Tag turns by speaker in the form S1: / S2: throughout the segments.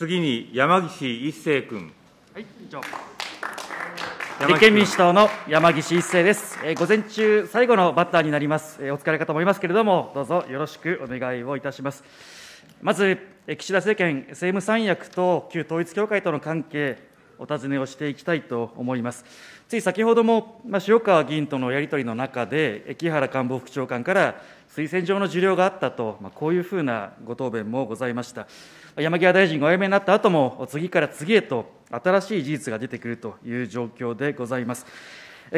S1: 次に山岸一生君。はい、以上。立憲民主党の山岸一生です、えー、午前中、最後のバッターになります、えー、お疲れかと思いますけれども、どうぞよろしくお願いをいたします。まず、えー、岸田政権、政務三役と旧統一教会との関係、お尋ねをしていきたいと思います。つい先ほども、まあ、塩川議員とのやり取りの中で、木原官房副長官から推薦状の受領があったと、まあ、こういうふうなご答弁もございました。山際大臣がお辞めになった後も、次から次へと新しい事実が出てくるという状況でございます。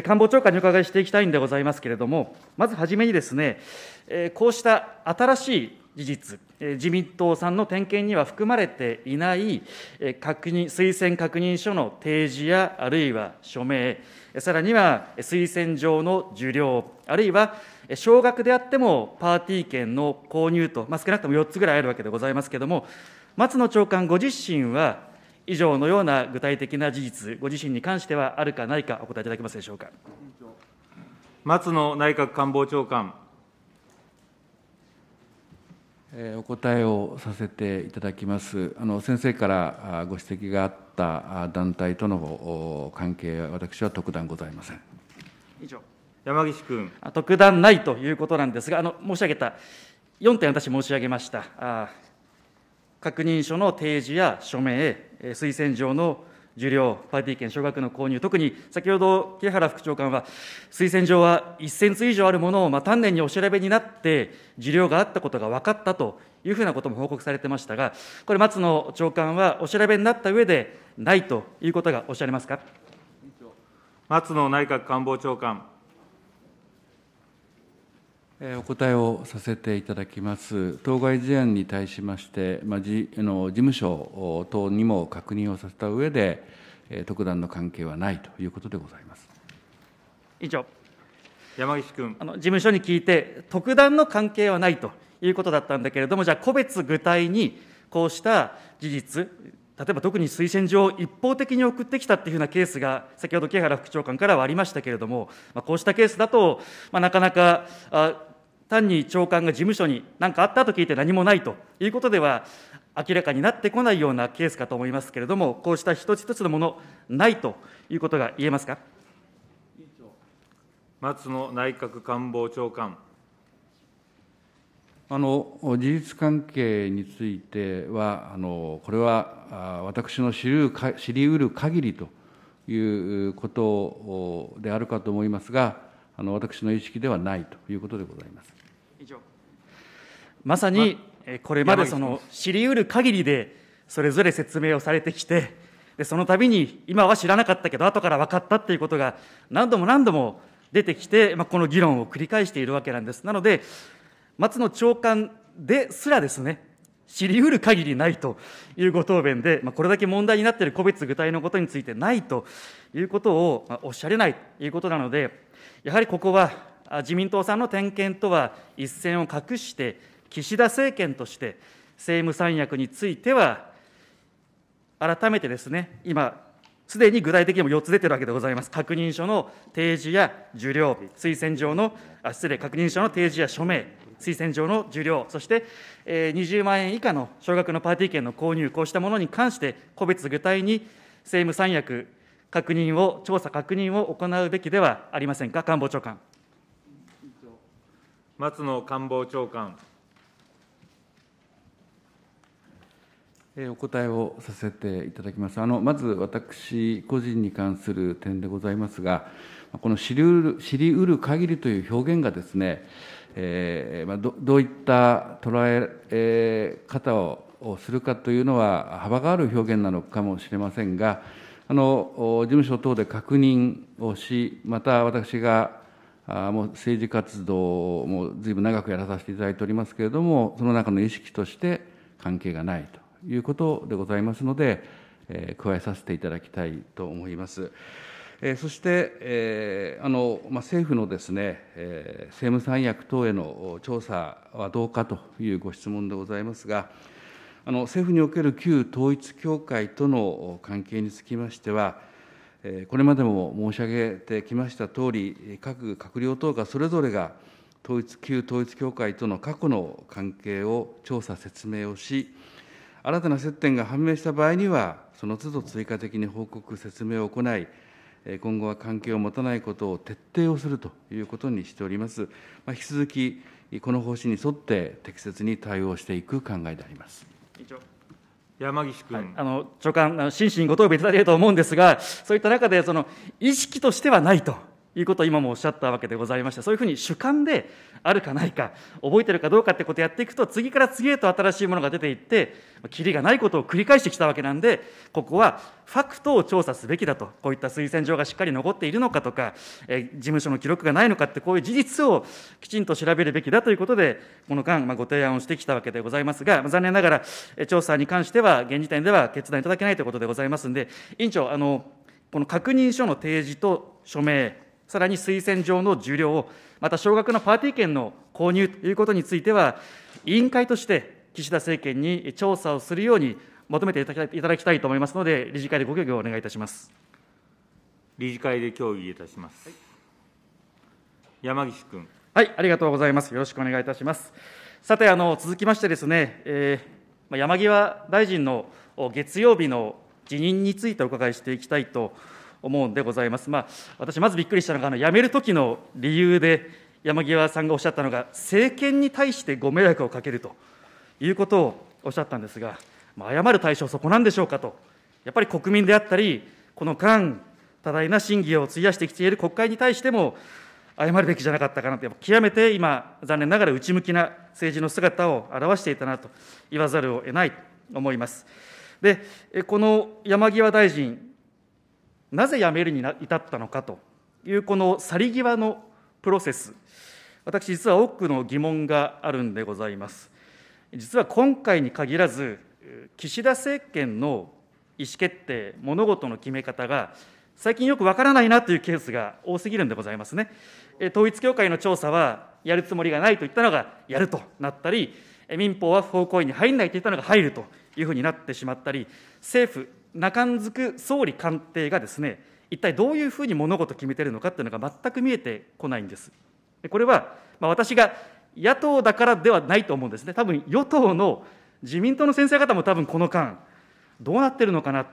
S1: 官房長官にお伺いしていきたいんでございますけれども、まずはじめにですね、こうした新しい事実、自民党さんの点検には含まれていない確認推薦確認書の提示や、あるいは署名、さらには推薦状の受領、あるいは少額であってもパーティー券の購入と、まあ、少なくとも4つぐらいあるわけでございますけれども、松野長官ご自身は、以上のような具体的な事実、ご自身に関してはあるかないか、お答えいただけますでしょうか。松野内閣官房長官。
S2: お答えをさせていただきます。あの先生からご指摘があった団体との関係は、私は特段ございません。
S1: 以上山岸君。特段ないということなんですが、あの申し上げた4点、私、申し上げました。あ確認書の提示や署名、推薦状の受領、パーティー券、少額の購入、特に先ほど、木原副長官は、推薦状は1000通以上あるものを、まあ、丹念にお調べになって、受領があったことが分かったというふうなことも報告されてましたが、これ、松野長官はお調べになった上で、ないということがおっしゃれますか松野内閣官房長官。
S2: お答えをさせていただきます。当該事案に対しまして、まあ、じの事務所等にも確認をさせた上で、特段の関係はないということでございます。
S1: 以上。山岸君あの事務所に聞いて、特段の関係はないということだったんだけれども、じゃあ、個別具体にこうした事実、例えば特に推薦状を一方的に送ってきたっていうふうなケースが、先ほど木原副長官からはありましたけれども、まあ、こうしたケースだと、まあ、なかなかあ単に長官が事務所に何かあったと聞いて何もないということでは、明らかになってこないようなケースかと思いますけれども、こうした一つ一つのもの、ないということが言えますか松野内閣官房長官。
S2: あの事実関係については、あのこれは私の知り知りうる限りということであるかと思いますが、あの私の意識ではないということでございます。以上まさにこれまでその知りうる
S1: 限りでそれぞれ説明をされてきてでその度に今は知らなかったけど後から分かったっていうことが何度も何度も出てきて、まあ、この議論を繰り返しているわけなんですなので松野長官ですらですね知りうる限りないというご答弁で、まあ、これだけ問題になっている個別具体のことについてないということをおっしゃれないということなので、やはりここは自民党さんの点検とは一線を画して、岸田政権として政務三役については、改めてですね、今、すでに具体的にも4つ出てるわけでございます。確認書の提示や受領推薦状の、あ失礼、確認書の提示や署名、推薦状の受領、そして、えー、20万円以下の少額のパーティー券の購入、こうしたものに関して、個別具体に政務三役確認を、調査確認を行うべきではありませんか、官房長官。松野官房長官。
S2: お答えをさせていただきます。あのまず私個人に関する点でございますが、この知りうる知りうる限りという表現がですね、えーまあ、どどういった捉え方をするかというのは幅がある表現なのかもしれませんが、あの事務所等で確認をし、また私がもう政治活動もずいぶん長くやらさせていただいておりますけれども、その中の意識として関係がないということでございますので、えー、加えさせていただきたいと思います。えー、そして、えー、あのまあ、政府のですね、え政務三役等への調査はどうかというご質問でございますが、あの政府における旧統一教会との関係につきましては、これまでも申し上げてきましたとおり、各閣僚等がそれぞれが統一旧統一教会との過去の関係を調査、説明をし、新たな接点が判明した場合には、その都度追加的に報告、説明を行い、今後は関係を持たないことを徹底をするということにしております。まあ、引き続き、この方針に沿って適切に対応していく考えであります。
S1: 山岸君、はい、あの長官、心ご答弁いただけると思うんですが、そういった中でその、意識としてはないと。いうことを今もおっしゃったわけでございまして、そういうふうに主観であるかないか、覚えてるかどうかってことをやっていくと、次から次へと新しいものが出ていって、きりがないことを繰り返してきたわけなんで、ここはファクトを調査すべきだと、こういった推薦状がしっかり残っているのかとか、え事務所の記録がないのかって、こういう事実をきちんと調べるべきだということで、この間、まあ、ご提案をしてきたわけでございますが、残念ながら、調査に関しては、現時点では決断いただけないということでございますんで、委員長、あのこの確認書の提示と署名、さらに推薦状の受領、また少額のパーティー券の購入ということについては、委員会として岸田政権に調査をするように求めていただきたいと思いますので、理事会でご協議をお願いいたします理事会で協議いたします。はい、山岸君。はい、ありがとうございます。よろしくお願いいたします。さて、あの続きましてですね、えー、山際大臣の月曜日の辞任についてお伺いしていきたいと思うんでございます。まあ、私、まずびっくりしたのが、あの辞める時の理由で、山際さんがおっしゃったのが、政権に対してご迷惑をかけるということをおっしゃったんですが、まあ、謝る対象、そこなんでしょうかと、やっぱり国民であったり、この間、多大な審議を費やしてきている国会に対しても、謝るべきじゃなかったかなと、極めて今、残念ながら内向きな政治の姿を表していたなと言わざるを得ないと思います。で、この山際大臣なぜ辞めるに至ったのかというこの去り際のプロセス私実は多くの疑問があるんでございます実は今回に限らず岸田政権の意思決定物事の決め方が最近よくわからないなというケースが多すぎるんでございますね統一教会の調査はやるつもりがないと言ったのがやるとなったり民法は不法行為に入らないと言ったのが入るというふうになってしまったり政府中んづく総理官邸がですね、一体どういうふうに物事を決めているのかというのが全く見えてこないんです。これは、まあ、私が野党だからではないと思うんですね、多分与党の自民党の先生方も多分この間、どうなってるのかな、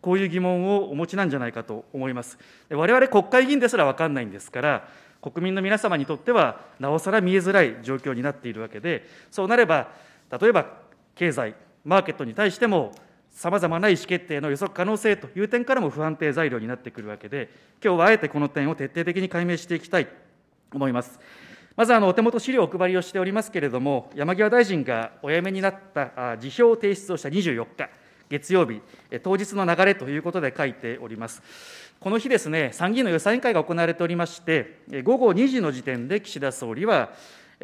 S1: こういう疑問をお持ちなんじゃないかと思います。我々国会議員ですら分かんないんですから、国民の皆様にとっては、なおさら見えづらい状況になっているわけで、そうなれば、例えば経済、マーケットに対しても、さまざまな意思決定の予測可能性という点からも不安定材料になってくるわけで、今日はあえてこの点を徹底的に解明していきたいと思います。まずあのお手元資料をお配りをしておりますけれども、山際大臣がお辞めになった辞表を提出をした24日、月曜日、当日の流れということで書いております。この日ですね、参議院の予算委員会が行われておりまして、午後2時の時点で岸田総理は、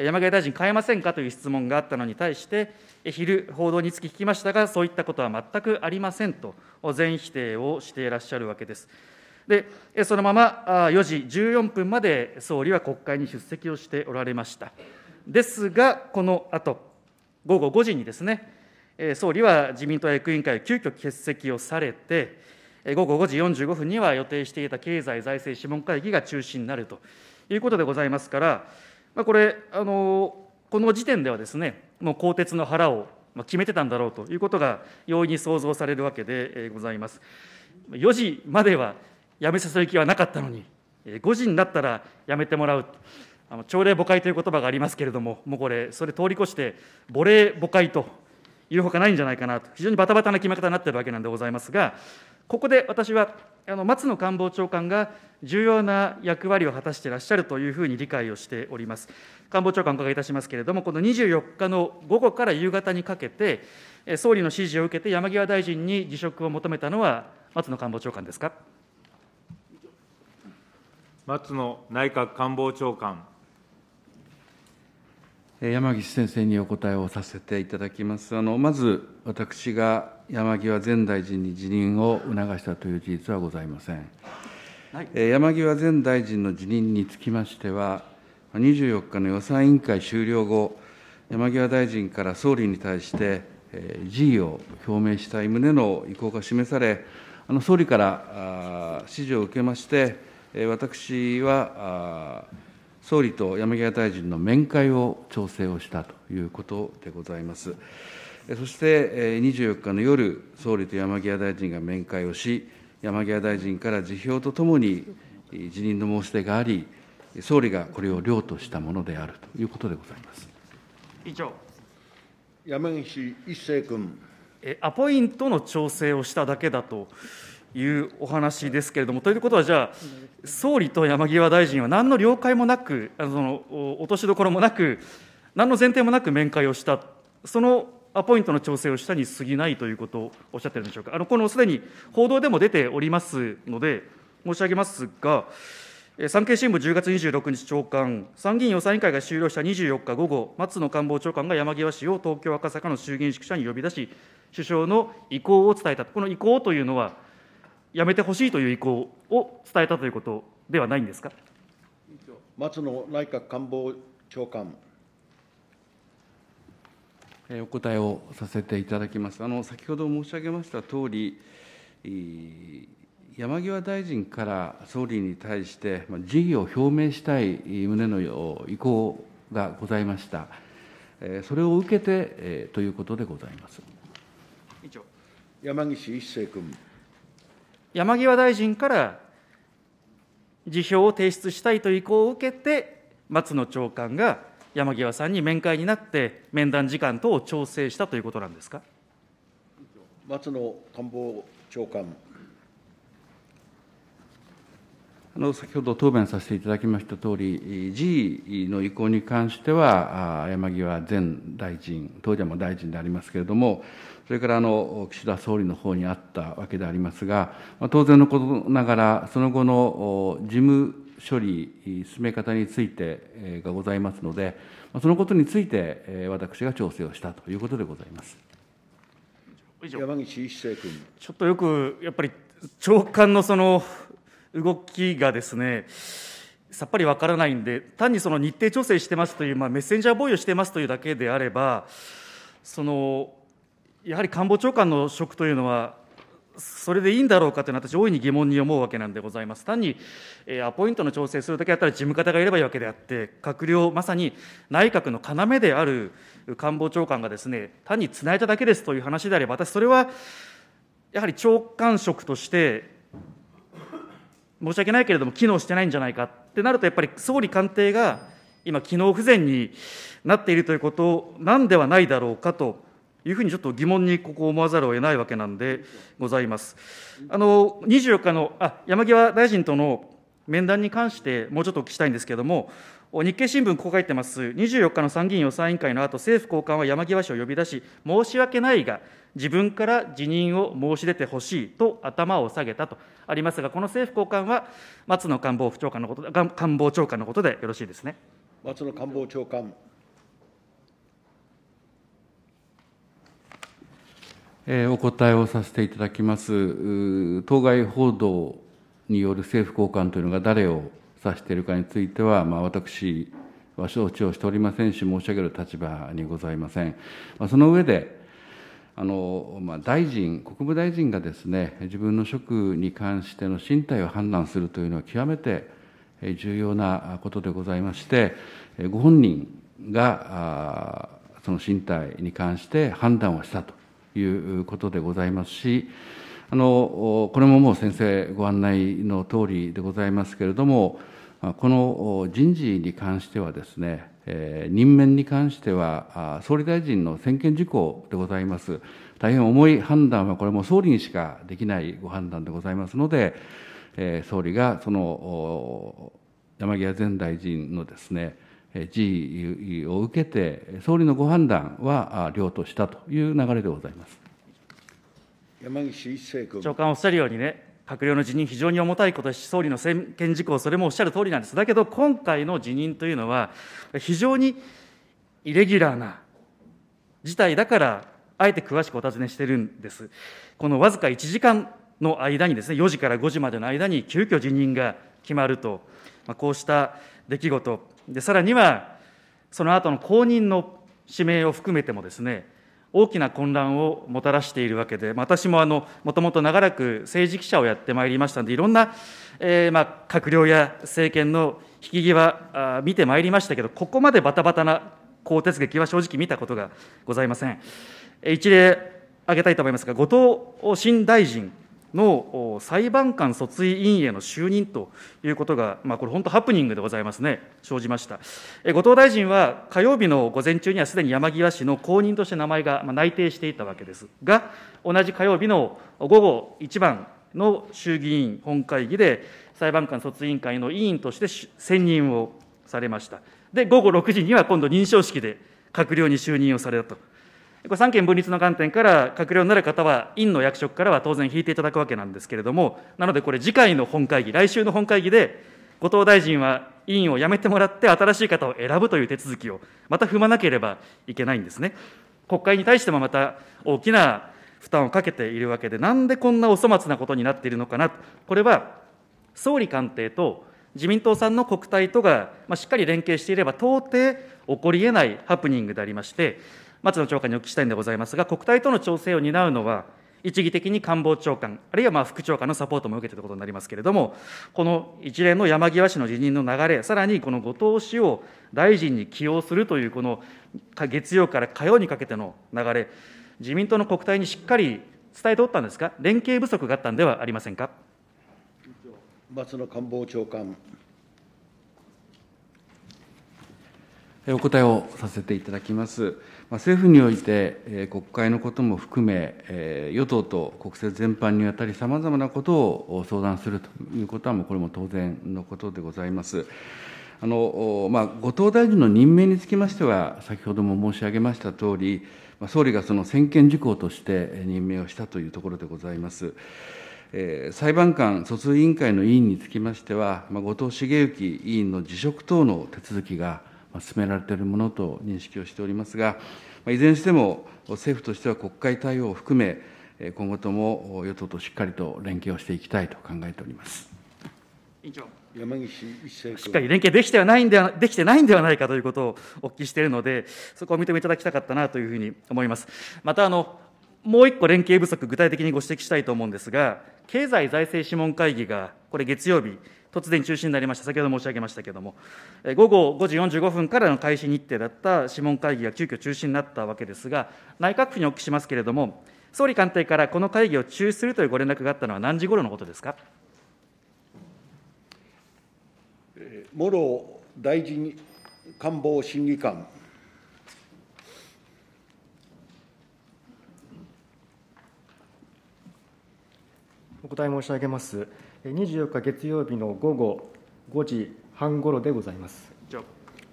S1: 山際大臣変えませんかという質問があったのに対して、昼、報道につき聞きましたが、そういったことは全くありませんと、全否定をしていらっしゃるわけです。で、そのまま4時14分まで総理は国会に出席をしておられました。ですが、このあと、午後5時にですね、総理は自民党役員会を急遽欠席をされて、午後5時45分には予定していた経済財政諮問会議が中止になるということでございますから、まあ、これあの、この時点ではですね、もう鋼鉄の腹を決めてたんだろうということが容易に想像されるわけでございます。4時までは辞めさせる気はなかったのに、5時になったら辞めてもらう、あの朝礼母会という言葉がありますけれども、もうこれ、それ通り越して、母礼母会というほかないんじゃないかなと、非常にバタバタな決め方になっているわけなんでございますが、ここで私は、あの松野官房長官が重要な役割を果たしていらっしゃるというふうに理解をしております。官房長官、お伺いいたしますけれども、この24日の午後から夕方にかけて、総理の指示を受けて山際大臣に辞職を求めたのは、松野官房長官ですか。
S3: 松野内閣官房長官。
S2: 山岸先生にお答えをさせていただきます。まず、私が山際前大臣に辞任を促したという事実はございません。はい、山際前大臣の辞任につきましては、24日の予算委員会終了後、山際大臣から総理に対して、辞意を表明したい旨の意向が示され、あの総理から指示を受けまして、私は、総理と山際大臣の面会を調整をしたということでございます。そして24日の夜、総理と山際大臣が面会をし、山際大臣から辞表とともに辞任の申し出があり、総理がこれを了としたものであるということでございます
S1: 委長山岸一生君。アポイントの調整をしただけだというお話ですけれども、ということは、じゃあ、総理と山際大臣は何の了解もなく、あのその落としどころもなく、何の前提もなく面会をした、そのアポイントの調整をしたに過ぎないということをおっしゃってるんでしょうか。あのこのすでに報道でも出ておりますので、申し上げますが、産経新聞10月26日朝刊、参議院予算委員会が終了した24日午後、松野官房長官が山際氏を東京・赤坂の衆議院宿舎に呼び出し、首相の意向を伝えた、この意向というのは、やめてほしいという意向を伝えたということではないんですか
S3: 松野内閣官房長官。
S2: お答えをさせていただきます。あの先ほど申し上げました通り、山際大臣から総理に対して、辞意を表明したい旨の意向がございました。それを受けてということでございます。
S1: 山岸一生君。
S2: 山際大臣から
S1: 辞表を提出したいという意向を受けて、松野長官が山際さんに面会になって、面談時間等を調整したということなんですか
S3: 松野官房長官。
S2: 先ほど答弁させていただきましたとおり、G の意向に関しては、山際前大臣、当時はも大臣でありますけれども、それからあの岸田総理の方にあったわけでありますが、当然のことながら、その後の事務処理、進め方についてがございますので、そのことについて、私が調整をしたということでございます。
S3: 山岸一生君
S2: ちょっと
S1: よくやっぱり
S2: 長官のその動
S1: きがですね、さっぱりわからないんで、単にその日程調整してますという、まあ、メッセンジャーボーイをしてますというだけであれば、そのやはり官房長官の職というのは、それでいいんだろうかというのは、私、大いに疑問に思うわけなんでございます。単に、えー、アポイントの調整するだけだったら、事務方がいればいいわけであって、閣僚、まさに内閣の要である官房長官がですね、単につないだだけですという話であれば、私、それはやはり長官職として、申し訳ないけれども、機能してないんじゃないかってなると、やっぱり総理官邸が今、機能不全になっているということなんではないだろうかというふうに、ちょっと疑問にここ思わざるを得ないわけなんでございます。あの24日のあ山際大臣との面談に関して、もうちょっとお聞きしたいんですけれども、日経新聞、こう書いてます、24日の参議院予算委員会の後政府高官は山際氏を呼び出し、申し訳ないが、自分から辞任を申し出てほしいと頭を下げたとありますが、この政府高官は松野官房長官のこと官房長官のことでよろしいですね
S3: 松野官房長官。
S2: お答えをさせていただきます。当該報道による政府高官というのが誰を指しているかについては、まあ、私は承知をしておりませんし、申し上げる立場にございません。まあ、その上で、あのまあ、大臣、国務大臣がですね、自分の職に関しての進退を判断するというのは、極めて重要なことでございまして、ご本人がその進退に関して判断をしたということでございますし、あのこれももう先生ご案内のとおりでございますけれども、この人事に関してはですね、えー、任免に関しては、総理大臣の専権事項でございます。大変重い判断は、これも総理にしかできないご判断でございますので、えー、総理がその山際前大臣のですね、辞意を受けて、総理のご判断は了としたという流れでございます。
S1: 山岸一生君。長官おっしゃるようにね、閣僚の辞任、非常に重たいことし、総理の専権事項、それもおっしゃる通りなんです。だけど、今回の辞任というのは、非常にイレギュラーな事態だから、あえて詳しくお尋ねしてるんです。このわずか1時間の間にですね、4時から5時までの間に急遽辞任が決まると、まあ、こうした出来事、でさらには、その後の後任の指名を含めてもですね、大きな混乱をもたらしているわけで、私もあのもともと長らく政治記者をやってまいりましたので、いろんな、えまあ、閣僚や政権の引き際見てまいりましたけど、ここまでバタバタな更迭劇は正直見たことがございません。一例挙げたいと思いますが、後藤新大臣。の裁判官訴追委員への就任ということが、まあ、これ、本当、ハプニングでございますね、生じました。後藤大臣は火曜日の午前中にはすでに山際氏の後任として名前が内定していたわけですが、同じ火曜日の午後1番の衆議院本会議で、裁判官訴追委員会の委員として選任をされました。で、午後6時には今度、認証式で閣僚に就任をされたと。これ三権分立の観点から閣僚になる方は、委員の役職からは当然引いていただくわけなんですけれども、なのでこれ、次回の本会議、来週の本会議で、後藤大臣は委員を辞めてもらって、新しい方を選ぶという手続きをまた踏まなければいけないんですね。国会に対してもまた大きな負担をかけているわけで、なんでこんなお粗末なことになっているのかな、これは総理官邸と自民党さんの国対とが、しっかり連携していれば、到底起こりえないハプニングでありまして、松野長官にお聞きしたいんでございますが、国体との調整を担うのは、一義的に官房長官、あるいはまあ副長官のサポートも受けていることになりますけれども、この一連の山際氏の辞任の流れ、さらにこの後藤氏を大臣に起用するという、この月曜から火曜にかけての流れ、自民党の国体にしっかり伝えておったんですか、連携不足があったんではありませんか。
S3: 松野官房長官。
S2: お答えをさせていただきます。政府において、国会のことも含め、与党と国政全般にわたり、さまざまなことを相談するということは、これも当然のことでございます。後藤大臣の任命につきましては、先ほども申し上げましたとおり、総理がその専権事項として任命をしたというところでございます。えー、裁判官訴追委員会の委員につきましては、後藤茂之委員の辞職等の手続きが進められているものと認識をしておりますが、いずれにしても政府としては国会対応を含め、今後とも与党としっかりと連携をしていきたいと考えております。
S3: 委員長山岸しっかり連
S2: 携できてはないんではできてないんではないかということをお聞きし
S1: ているので、そこをお認めいただきたかったなというふうに思います。またあのもう一個連携不足、具体的にご指摘したいと思うんですが、経済財政諮問会議が、これ、月曜日突然中止になりました、先ほど申し上げましたけれども、午後5時45分からの開始日程だった諮問会議が急遽中止になったわけですが、内閣府にお聞きしますけれども、総理官邸からこの会議を中止するというご連絡があったのは何時ごろのことですか。
S3: 諸大臣官房審議官。
S4: お答え申し上げます。24日月曜日の午後5時半ごろでございます。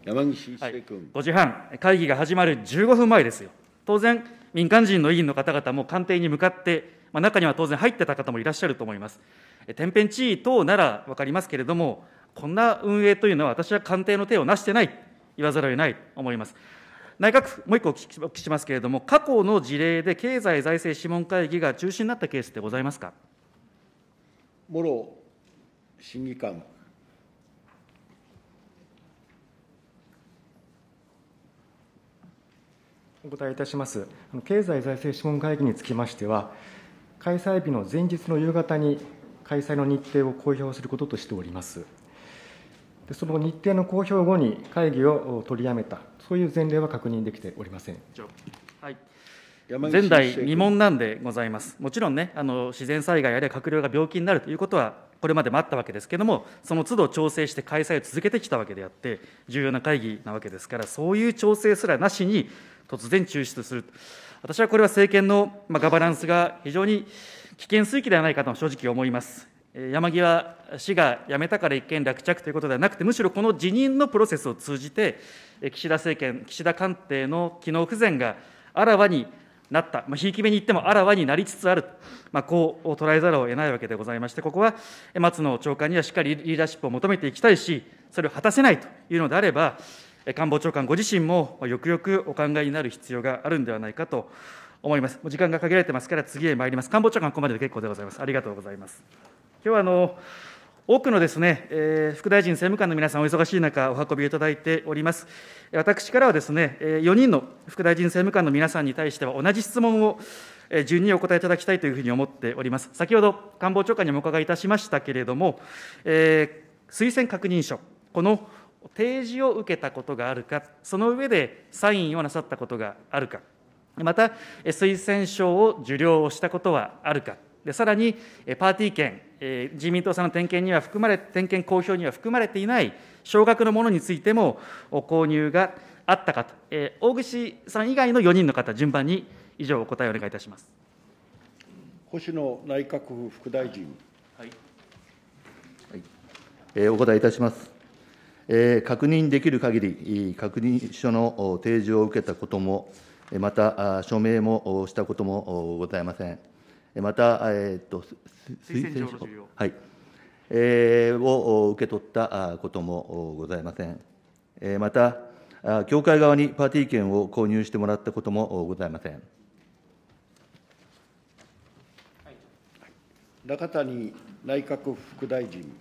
S1: 山岸一君、はい、5時半、会議が始まる15分前ですよ。当然、民間人の委員の方々も官邸に向かって、まあ、中には当然入ってた方もいらっしゃると思います。天変地異等なら分かりますけれども、こんな運営というのは私は官邸の手をなしてない、言わざるを得ないと思います。内閣府、もう一個お聞きしますけれども、過去の事例で経済財政諮問会議が中止になったケースってございますか。
S3: モロ審議
S4: 官。お答えいたします。経済財政諮問会議につきましては、開催日の前日の夕方に開催の日程を公表することとしております。でその日程の公表後に会議を取りやめた、そういう前例は確認できておりません。
S1: はい前代未聞なんでございます。もちろんね、あの自然災害あるいは閣僚が病気になるということは、これまでもあったわけですけれども、その都度調整して開催を続けてきたわけであって、重要な会議なわけですから、そういう調整すらなしに、突然中止とする、私はこれは政権の、まガバナンスが非常に危険水域ではないかと正直思います。山際氏が辞めたから一件落着ということではなくて、むしろこの辞任のプロセスを通じて、岸田政権、岸田官邸の機能不全があらわになった、まあ、ひいき目に言ってもあらわになりつつある、まあ、こう捉えざるを得ないわけでございまして、ここは松野長官にはしっかりリーダーシップを求めていきたいし、それを果たせないというのであれば、官房長官ご自身もよくよくお考えになる必要があるんではないかと思います。もう時間が限られてますから、次へ参ります。官房長官、ここまでで結構でございます。ありがとうございます。今日はあの多くのですね、えー、副大臣、政務官の皆さん、お忙しい中、お運びいただいております。私からはですね、4人の副大臣政務官の皆さんに対しては、同じ質問を順にお答えいただきたいというふうに思っております。先ほど、官房長官にもお伺いいたしましたけれども、えー、推薦確認書、この提示を受けたことがあるか、その上でサインをなさったことがあるか、また、推薦書を受領したことはあるか。でさらに、パーティー券、えー、自民党さんの点検には含まれ、点検公表には含まれていない少額のものについても、購入があったかと、えー、大串さん以外の4人の方、順番に以上、お答えをお願いいたします
S3: 星野内閣府副大臣。はい
S1: はいえー、お答えいたします。えー、確認できる限り、確認書の提示を受けたことも、また署名もしたこともございません。また、えーと、推薦状はいえー、を受け取ったこともございません。えー、また、協会側にパーティー券を購入してもらったこともございません。
S3: 中谷内閣副大臣。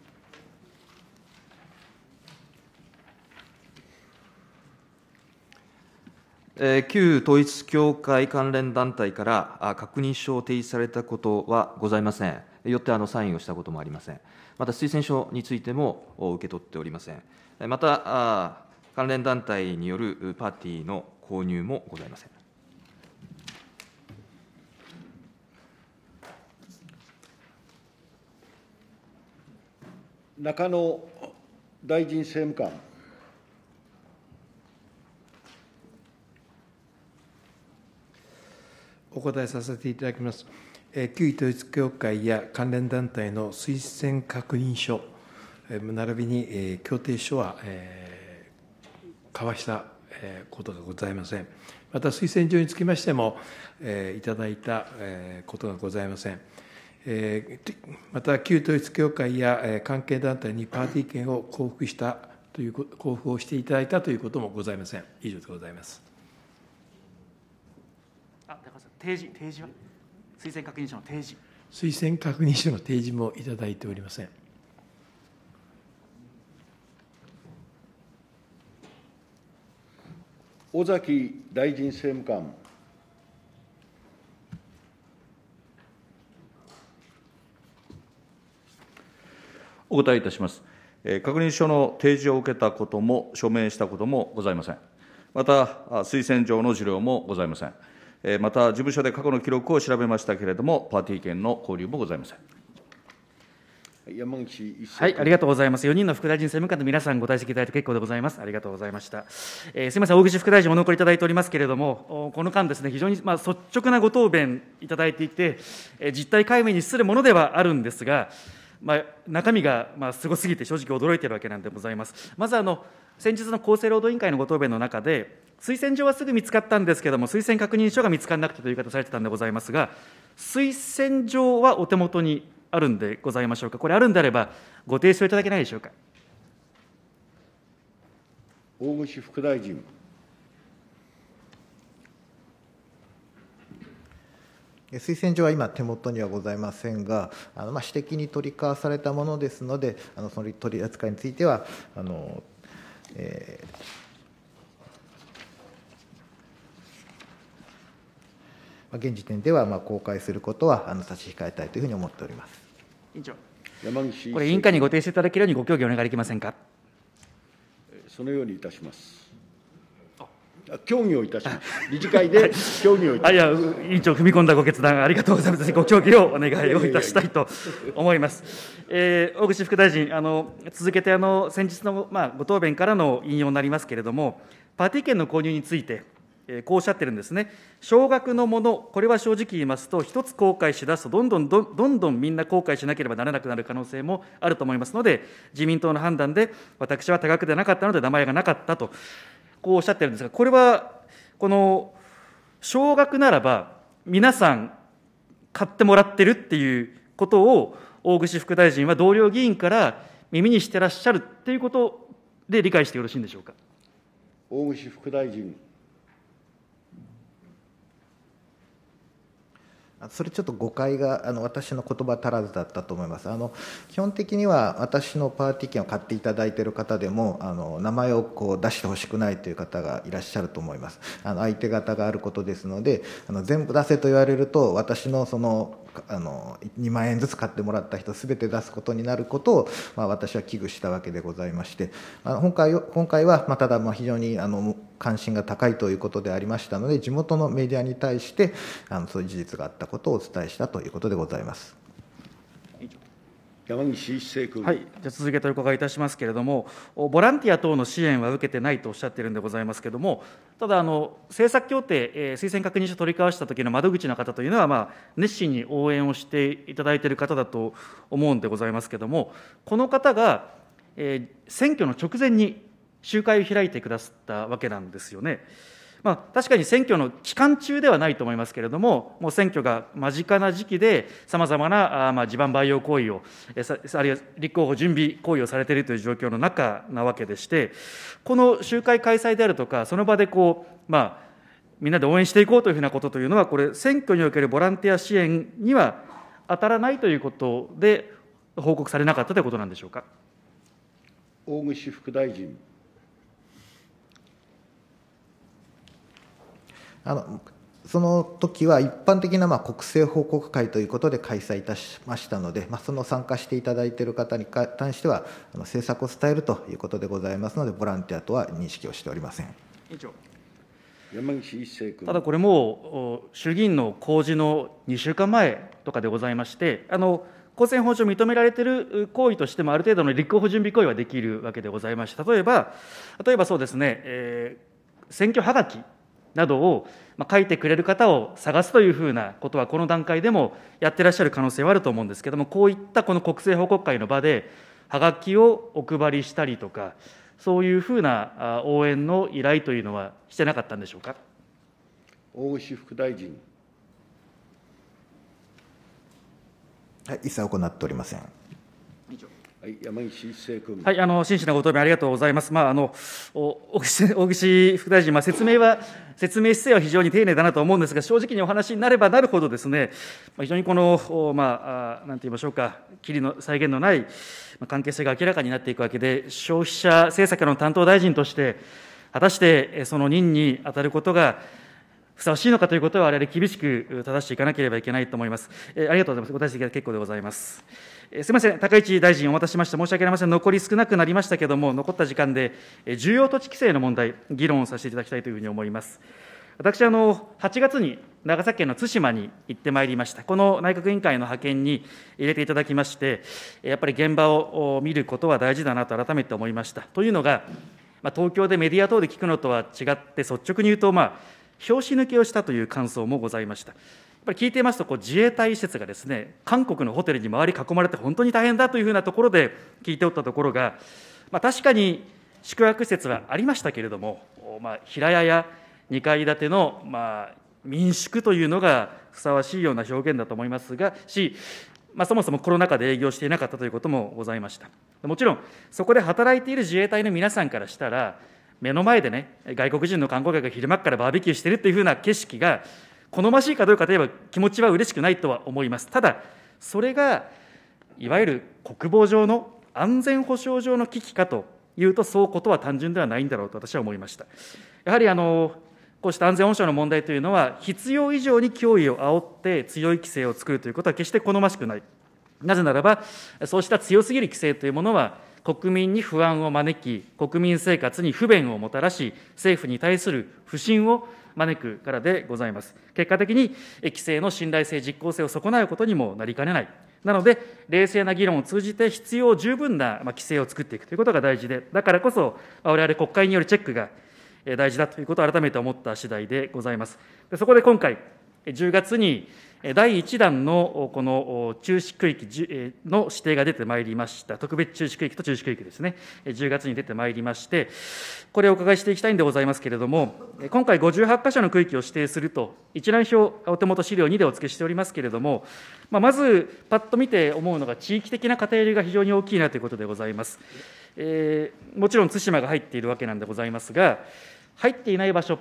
S1: 旧統一教会関連団体から確認書を提示されたことはございません。よってあのサインをしたこともありません。また推薦書についても受け取っておりません。ま
S5: た、関連団体によるパーティーの購入もございません。
S3: 中野大臣政務官。
S5: お答えさせていただきます。旧統一教会や関連団体の推薦確認書、並びに協定書は交わしたことがございません。また推薦状につきましても、いただいたことがございません。また、旧統一教会や関係団体にパーティー券を交付したという、交付をしていただいたということもございません。
S1: 以上でございます。高橋さん提示提示は推薦確認書の提示
S5: 推薦確認書の提示もいただいておりません
S3: 尾崎大臣政務官
S2: お答えいたします。
S1: 確認書の提示を受けたことも、署名したこともございません。また、推薦状の受領もございません。また事務所で過去の記録を調べましたけれども、パーティー券の交流もございません。
S3: 山口一はい、ありがとうご
S1: ざいます。4人の副大臣政務官の皆さん、ご退席いただいて結構でございます。ありがとうございました。えー、すみません、大口副大臣、お残りいただいておりますけれども、この間ですね、非常に、まあ、率直なご答弁いただいていて、えー、実態解明に資するものではあるんですが、まあ、中身が、まあ、すごすぎて正直驚いているわけなんでございます。まずあの先日の厚生労働委員会のご答弁の中で、推薦状はすぐ見つかったんですけれども、推薦確認書が見つからなくてという言い方されてたんでございますが、推薦状はお手元にあるんでございましょうか、これ、あるんであれば、ご提出いただけないでしょうか。
S3: 大串副大臣。
S5: 推薦状は今、手元にはございませんが、あのまあ指摘に取り交わされたものですので、あのその取り扱いについては、あのえー現時点ではまあ公開すること
S1: はあの差し控えたいというふうに思っております委員長、山口これ、委員会にご提出いただけるようにご協議お願いできませんか。
S3: そのようにいたします。
S1: 協議をいたします。理事会で協議をいたします。委員長、踏み込んだご決断、ありがとうございます。ご協議をお願いをいたしたいと思います。えー、大串副大臣、あの続けてあの先日の、まあ、ご答弁からの引用になりますけれども、パーティー券の購入について、こうおっしゃってるんですね、少額のもの、これは正直言いますと、一つ後悔しだすとどんどんど、どんどんみんな後悔しなければならなくなる可能性もあると思いますので、自民党の判断で、私は多額でなかったので、名前がなかったと、こうおっしゃってるんですが、これは、この少額ならば、皆さん、買ってもらってるっていうことを、大串副大臣は同僚議員から耳にしてらっしゃるっていうことで理解してよろしいんでしょうか。大串
S3: 副大臣
S1: それちょっと
S5: 誤解があの私の言葉足らずだったと思いますあの基本的には私のパーティー券を買っていただいている方でもあの名前をこう出してほしくないという方がいらっしゃると思いますあの相手方があることですのであの全部出せと言われると私のそのあの2万円ずつ買ってもらった人すべて出すことになることを、まあ、私は危惧したわけでございまして、まあ、今回今回は、まあ、ただま非常にあの関心が高いということでありましたので地元のメディアに対してあのそういう事実があったことをお伝えしたということでございます。
S1: 山岸一生君、はい、じゃ続けてお伺いいたしますけれども、ボランティア等の支援は受けてないとおっしゃってるんでございますけれども、ただあの、政策協定、えー、推薦確認書取り交わした時の窓口の方というのは、まあ、熱心に応援をしていただいている方だと思うんでございますけれども、この方が、えー、選挙の直前に集会を開いてくださったわけなんですよね。まあ、確かに選挙の期間中ではないと思いますけれども、もう選挙が間近な時期で、さまざまなま地盤培養行為を、あるいは立候補準備行為をされているという状況の中なわけでして、この集会開催であるとか、その場でこう、まあ、みんなで応援していこうというふうなことというのは、これ、選挙におけるボランティア支援には当たらないということで、報告されなかったということなんでしょうか。
S3: 大串副大臣
S5: あのその時は一般的なまあ国政報告会ということで開催いたしましたので、まあ、その参加していただいている方に関しては、あの政策を伝えるということでございますので、ボランティアとは認識をしておりません。
S1: 委員長山岸一生君ただこれも衆議院の公示の2週間前とかでございまして、あの公選法上認められている行為としても、ある程度の立候補準備行為はできるわけでございまして、例えば、例えばそうですね、えー、選挙はがきなどを書いてくれる方を探すというふうなことは、この段階でもやってらっしゃる可能性はあると思うんですけども、こういったこの国政報告会の場で、はがきをお配りしたりとか、そういうふうな応援の依頼というのはしてなかったんでしょうか。
S3: 大串副大臣。
S5: はい、一切行っておりません。
S3: はい、山岸一
S1: 君。はい、あの真摯なご答弁ありがとうございます。まああの大串大串副大臣、まあ説明は説明姿勢は非常に丁寧だなと思うんですが、正直にお話になればなるほどですね、まあ、非常にこのまあなんて言いましょうか、きりの再現のない関係性が明らかになっていくわけで、消費者政策の担当大臣として果たしてその任に当たることがふさわしいのかということは、我々厳しく正していかなければいけないと思います。えありがとうございます。ご対席結構でございます。えすみません、高市大臣お待たせしました。申し訳ありません。残り少なくなりましたけれども、残った時間で、え重要土地規制の問題、議論をさせていただきたいというふうに思います。私あの、8月に長崎県の対馬に行ってまいりました、この内閣委員会の派遣に入れていただきまして、やっぱり現場を見ることは大事だなと改めて思いました。というのが、まあ、東京でメディア等で聞くのとは違って、率直に言うと、まあ、拍子抜けをしたという感想もございました。やっぱり聞いていますと、こう自衛隊施設がですね、韓国のホテルに周り囲まれて本当に大変だというふうなところで聞いておったところが、まあ、確かに宿泊施設はありましたけれども、まあ、平屋や2階建ての、まあ、民宿というのがふさわしいような表現だと思いますが、し、まあ、そもそもコロナ禍で営業していなかったということもございました。もちろん、そこで働いている自衛隊の皆さんからしたら、目の前でね、外国人の観光客が昼間からバーベキューしてるっていう風な景色が、好ましいかどうかといえば、気持ちは嬉しくないとは思います。ただ、それが、いわゆる国防上の安全保障上の危機かというと、そうことは単純ではないんだろうと私は思いました。やはりあのこうした安全保障の問題というのは、必要以上に脅威を煽って強い規制を作るということは決して好ましくない。なぜならば、そうした強すぎる規制というものは、国民に不安を招き、国民生活に不便をもたらし、政府に対する不信を招くからでございます。結果的に規制の信頼性、実効性を損なうことにもなりかねない。なので、冷静な議論を通じて必要十分な規制を作っていくということが大事で、だからこそ、我々国会によるチェックが大事だということを改めて思った次第でございます。そこで今回、10月に第1弾のこの中止区域の指定が出てまいりました、特別中止区域と中止区域ですね、10月に出てまいりまして、これをお伺いしていきたいんでございますけれども、今回、58箇所の区域を指定すると、一覧表、お手元資料2でお付けしておりますけれども、まあ、まず、パッと見て思うのが、地域的な偏りが非常に大きいなということでございます。えー、もちろん対馬が入っているわけなんでございますが、入っていない場所、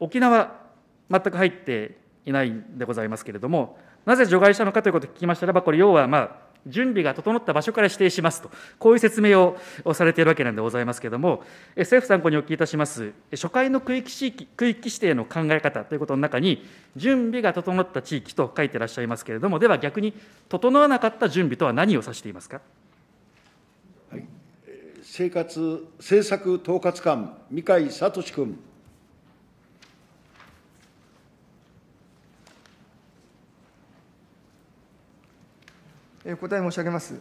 S1: 沖縄、全く入っていないんでございますけれども、なぜ除外したのかということを聞きましたらば、これ、要はまあ、準備が整った場所から指定しますと、こういう説明をされているわけなんでございますけれども、政府参考にお聞きいたします、初回の区域地域区域指定の考え方ということの中に、準備が整った地域と書いてらっしゃいますけれども、では逆に、整わなかった準備とは何を指していますか。
S3: はい、生活政策統括官、三上聡君。
S4: お答え申し上げます。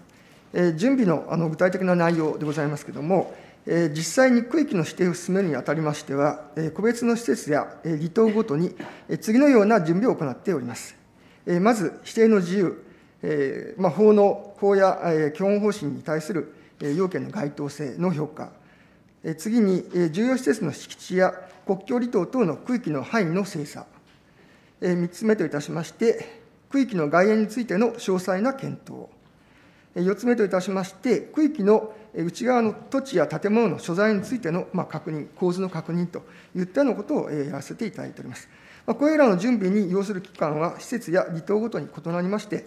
S4: 準備のあの具体的な内容でございますけれども、実際に区域の指定を進めるにあたりましては、個別の施設や離島ごとに、次のような準備を行っております。まず、指定の自由、ま法の法や基本方針に対する要件の該当性の評価、次に重要施設の敷地や国境離島等の区域の範囲の精査、3つ目といたしまして、区域の外縁についての詳細な検討、4つ目といたしまして、区域の内側の土地や建物の所在についての確認、構図の確認といったようなことをやらせていただいております。これらの準備に要する期間は、施設や離島ごとに異なりまして、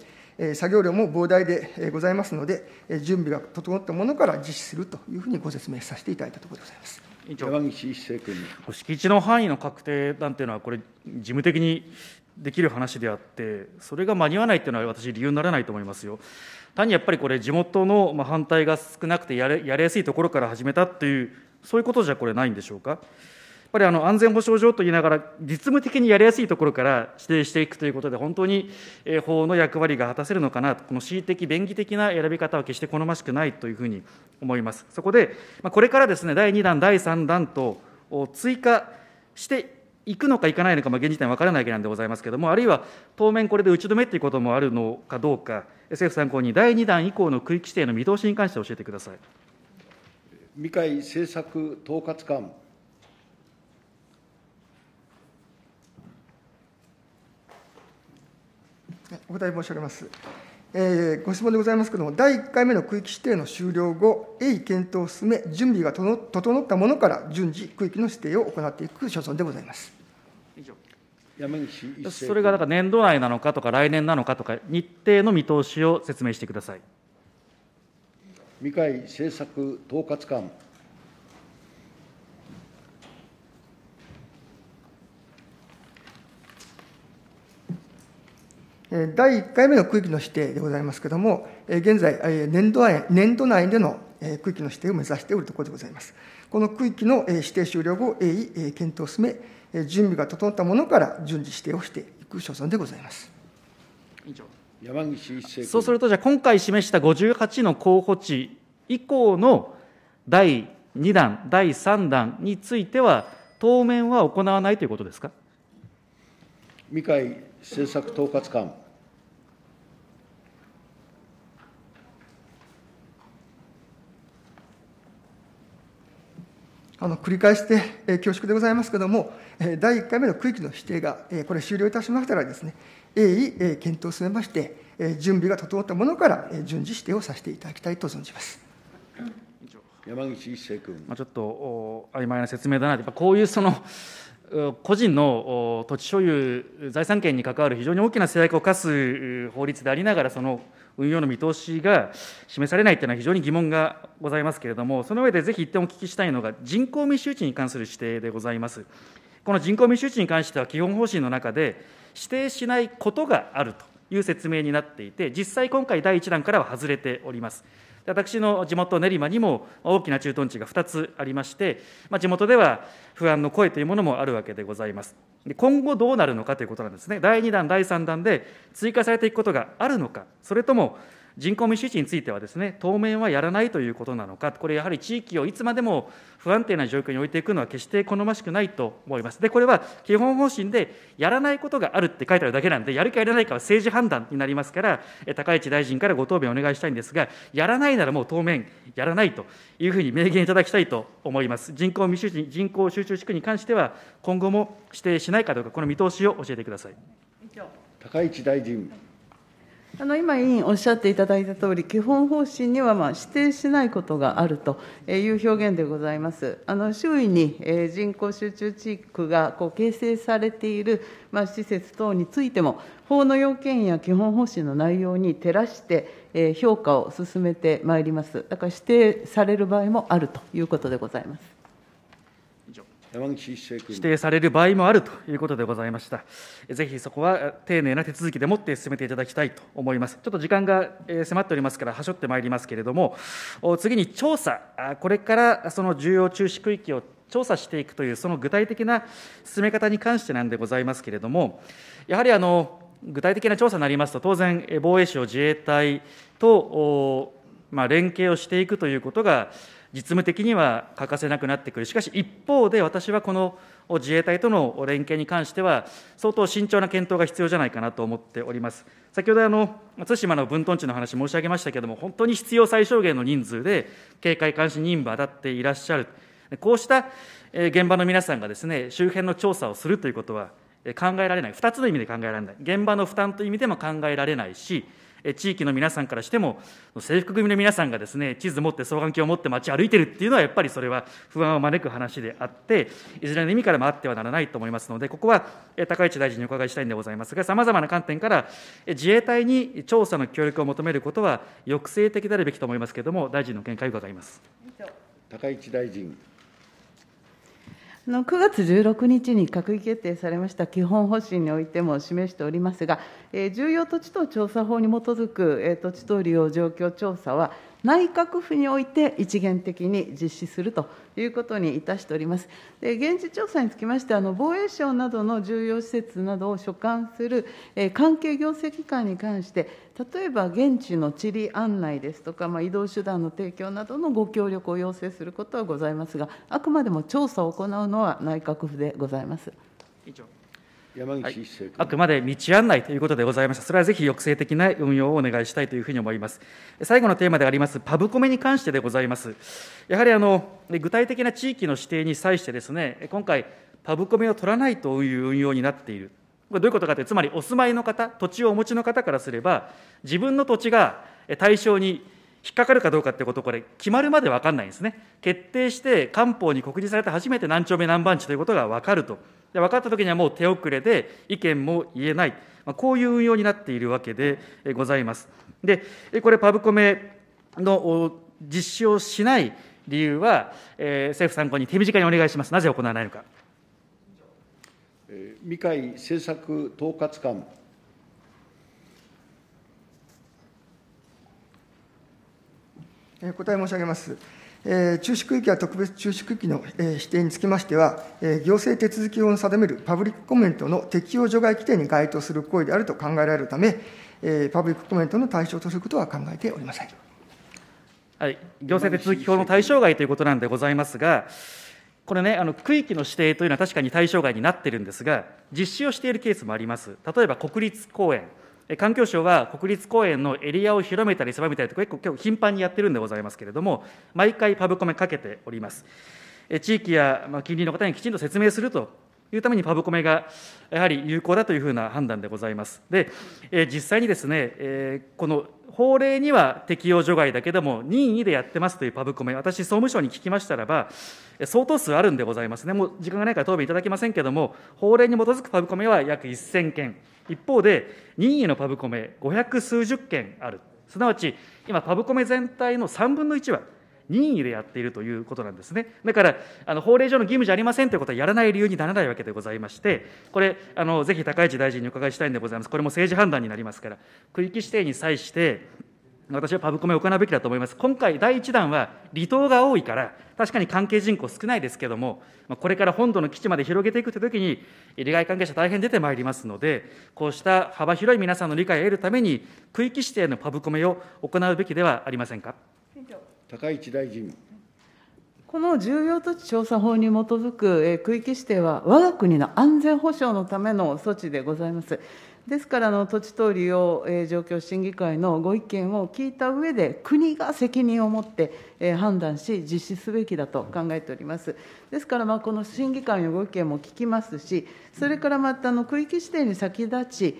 S4: 作業量も膨大でございますので、準備が整ったものから実施するというふうにご説明させていただいたところでございます。
S1: 山岸一生君。敷地の範囲の確定なんていうのは、これ、事務的にできる話であってそれが間に合わないというのは私理由にならないと思いますよ。単にやっぱりこれ地元の反対が少なくてやれやりやすいところから始めたっていうそういうことじゃこれないんでしょうか。やっぱりあの安全保障上と言いながら、実務的にやりやすいところから指定していくということで、本当に法の役割が果たせるのかなと、この恣意的、便宜的な選び方は決して好ましくないというふうに思います。そこで、これからですね、第2弾、第3弾と追加して行くのか行かないのか、まあ、現時点分からないわけなんでございますけれども、あるいは当面これで打ち止めということもあるのかどうか、政府参考に第2弾以降の区域指定の見通しに関して教えてください。
S3: 未開政策統括官。
S4: お答え申し上げます。えー、ご質問でございますけれども、第1回目の区域指定の終了後、鋭意検討を進め、準備が整ったものから順次、区域の指定を行っていく所存でございます。
S3: 以上それが
S1: だから年度内なのかとか、来年なのかとか、日程の見通しを説明してください。
S3: 未開政策統括官。
S4: 第1回目の区域の指定でございますけれども、現在、年度内年度内での区域の指定を目指しておるところでございます。この区域の指定終了後、鋭意検討を進め、準備が整ったものから順次指定をしていく所存でございます。
S1: 山岸一生そうすると、じゃあ、今回示した58の候補地以降の第2弾、第3弾については、当面は行わないということですか。
S3: 三階政策統括官。
S4: あの繰り返して、えー、恐縮でございますけれども、えー、第1回目の区域の指定が、えー、これ終了いたしましたらですね、鋭意、えー、検討を進めまして、えー、準備が整ったものから、えー、順次指定をさせていただきたいと存じます。
S1: 山口一成君、まあ、ちょっとお曖昧な説明だなやっぱこういうその個人の土地所有、財産権に関わる非常に大きな制約を課す法律でありながら、その運用の見通しが示されないというのは非常に疑問がございますけれども、その上でぜひ一点お聞きしたいのが、人口密集地に関する指定でございます。この人口密集地に関しては、基本方針の中で、指定しないことがあるという説明になっていて、実際、今回、第1弾からは外れております。私の地元、練馬にも大きな駐屯地が2つありまして、まあ、地元では不安の声というものもあるわけでございます。で今後どうなるのかということなんですね、第2弾、第3弾で追加されていくことがあるのか、それとも人口密集地についてはですね、当面はやらないということなのか、これ、やはり地域をいつまでも不安定な状況に置いていくのは決して好ましくないと思います。で、これは基本方針で、やらないことがあるって書いてあるだけなんで、やるかやらないかは政治判断になりますから、高市大臣からご答弁お願いしたいんですが、やらないならもう当面やらないというふうに明言いただきたいと思います。人口密集人口集中地区に関しては、今後も指定しないかどうか、この見通しを教えてください。高市大臣。
S6: あの今、委員おっしゃっていただいたとおり、基本方針にはまあ指定しないことがあるという表現でございます。あの周囲に人口集中地域がこう形成されているまあ施設等についても、法の要件や基本方針の内容に照らして、評価を進めてまいります。だから指定される場合もあるということでございます。
S3: 指
S6: 定
S1: される場合もあるということでございました。ぜひそこは丁寧な手続きでもって進めていただきたいと思います。ちょっと時間が迫っておりますから、はしょってまいりますけれども、次に調査、これからその重要中止区域を調査していくという、その具体的な進め方に関してなんでございますけれども、やはりあの具体的な調査になりますと、当然、防衛省、自衛隊と、まあ、連携をしていくということが、実務的には欠かせなくなってくる、しかし一方で、私はこの自衛隊との連携に関しては、相当慎重な検討が必要じゃないかなと思っております。先ほどあの、対馬の分屯地の話申し上げましたけれども、本当に必要最小限の人数で、警戒監視任務当たっていらっしゃる、こうした現場の皆さんがですね、周辺の調査をするということは、考えられない、2つの意味で考えられない、現場の負担という意味でも考えられないし、地域の皆さんからしても、制服組の皆さんがですね、地図持って双眼鏡を持って街歩いてるっていうのは、やっぱりそれは不安を招く話であって、いずれの意味からもあってはならないと思いますので、ここは高市大臣にお伺いしたいんでございますが、さまざまな観点から、自衛隊に調査の協力を求めることは抑制的であるべきと思いますけれども、大臣の見解を伺います。
S3: 高市大臣。
S6: の9月16日に閣議決定されました基本方針においても示しておりますが、重要土地等調査法に基づく土地等利用状況調査は、内閣府において一元的に実施するということにいたしております。で現地調査につきましてあの、防衛省などの重要施設などを所管する、え関係行政機関に関して、例えば現地の地理案内ですとか、まあ、移動手段の提供などのご協力を要請することはございますが、あくまでも調査を行うのは内閣府でございます。
S1: 以上はい、あくまで道案内ということでございました。それはぜひ抑制的な運用をお願いしたいというふうに思います。最後のテーマであります、パブコメに関してでございます。やはりあの具体的な地域の指定に際してですね、今回、パブコメを取らないという運用になっている。これどういうことかというと、つまりお住まいの方、土地をお持ちの方からすれば、自分の土地が対象に引っかかるかどうかということ、これ、決まるまで分かんないんですね。決定して、官報に告示されて初めて何丁目何番地ということが分かると。で分かった時にはもう手遅れで意見も言えない、まあ、こういう運用になっているわけでございます。でこれパブコメの実施をしない理由は、えー、政府参考に手短にお願いします。なぜ行わないのか。
S3: 未開政策統括官
S4: お答え申し上げます。え中止区域や特別中止区域の、え指定につきましては、え行政手続き法の定めるパブリックコメントの適用除外規定に該当する行為であると考えられるため、えパブリックコメントの対象とすることは考えておりません。
S1: はい、行政手続き法の対象外ということなんでございますが、これね、あの区域の指定というのは確かに対象外になってるんですが、実施をしているケースもあります。例えば国立公園環境省は国立公園のエリアを広めたり狭めたりとか、結構頻繁にやってるんでございますけれども、毎回パブコメかけております。地域や近隣の方にきちんと説明するというためにパブコメがやはり有効だというふうな判断でございます。で、え実際にですね、えこの法令には適用除外だけども、任意でやってますというパブコメ、私、総務省に聞きましたらば、相当数あるんでございますね、もう時間がないから答弁いただけませんけれども、法令に基づくパブコメは約1000件。一方で、任意のパブコメ、五百数十件ある、すなわち今、パブコメ全体の3分の1は、任意でやっているということなんですね。だから、あの法令上の義務じゃありませんということはやらない理由にならないわけでございまして、これ、あのぜひ高市大臣にお伺いしたいんでございます。これも政治判断になりますから、区域指定に際して、私はパブコメを行うべきだと思います。今回、第1弾は離島が多いから、確かに関係人口少ないですけれども、これから本土の基地まで広げていくというときに、利害関係者、大変出てまいりますので、こうした幅広い皆さんの理解を得るために、区域指定のパブコメを行うべきではありませんか。高市大臣
S6: この重要土地調査法に基づく区域指定は、我が国の安全保障のための措置でございます。ですから、土地等利用状況審議会のご意見を聞いたうえで、国が責任を持って、判断し、実施すべきだと考えております。ですから、この審議官のご意見も聞きますし、それからまた、区域指定に先立ち、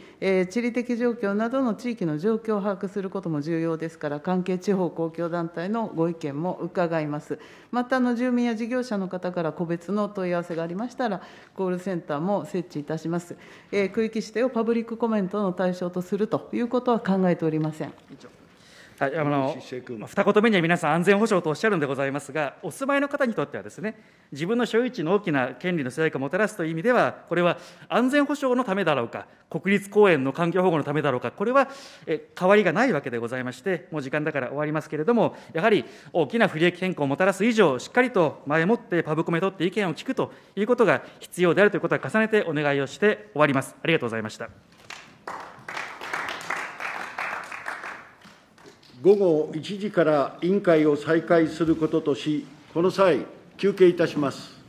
S6: 地理的状況などの地域の状況を把握することも重要ですから、関係地方公共団体のご意見も伺います。また、住民や事業者の方から個別の問い合わせがありましたら、コールセンターも設置いたします。区域指定をパブリックコメントの対象とするということは考えておりません。
S1: あの二言目には皆さん、安全保障とおっしゃるんでございますが、お住まいの方にとってはですね、自分の所有地の大きな権利の成化をもたらすという意味では、これは安全保障のためだろうか、国立公園の環境保護のためだろうか、これはえ変わりがないわけでございまして、もう時間だから終わりますけれども、やはり大きな不利益変更をもたらす以上、しっかりと前もってパブコメ取って意見を聞くということが必要であるということは重ねてお願いをして終わります。ありがとうございました。
S3: 午後1時から委員会を再開することとし、
S1: この際、休憩いたします。